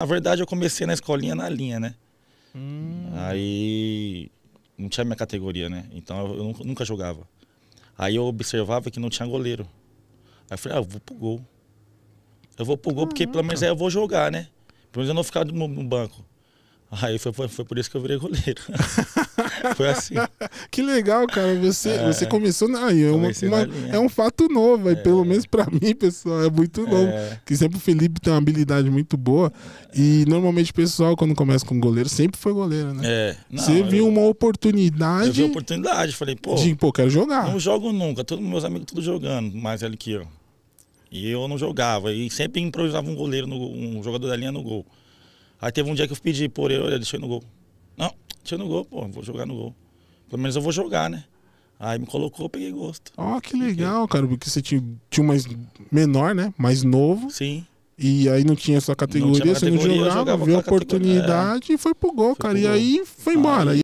Na verdade, eu comecei na escolinha na linha, né? Hum. Aí não tinha minha categoria, né? Então eu nunca jogava. Aí eu observava que não tinha goleiro. Aí eu falei, ah, eu vou pro gol. Eu vou pro gol porque pelo menos uhum. aí eu vou jogar, né? Pelo menos eu não vou ficar no, no banco. Aí foi, foi por isso que eu virei goleiro. foi assim. Que legal, cara. Você, é, você começou na, aí, é uma, uma, é um fato novo, aí, é, pelo menos para mim, pessoal, é muito é. novo. É. Que sempre o Felipe tem uma habilidade muito boa. E normalmente o pessoal, quando começa com goleiro, sempre foi goleiro, né? É. Não, você viu uma oportunidade. Eu vi oportunidade, falei, pô. De, pô, quero jogar. Não jogo nunca. Todos meus amigos tudo jogando, mais ali que eu. E eu não jogava. E sempre improvisava um goleiro, no, um jogador da linha no gol. Aí teve um dia que eu pedi por ele, olha, deixa eu no gol. Não, deixa eu no gol, pô, vou jogar no gol. Pelo menos eu vou jogar, né? Aí me colocou, eu peguei gosto. Ó, oh, que legal, Fiquei. cara, porque você tinha, tinha um mais menor, né? Mais novo. Sim. E aí não tinha sua categoria, não tinha categoria, você não jogava, jogava viu a é. oportunidade é. e foi pro gol, foi cara. Pro e gol. aí foi embora. Aí...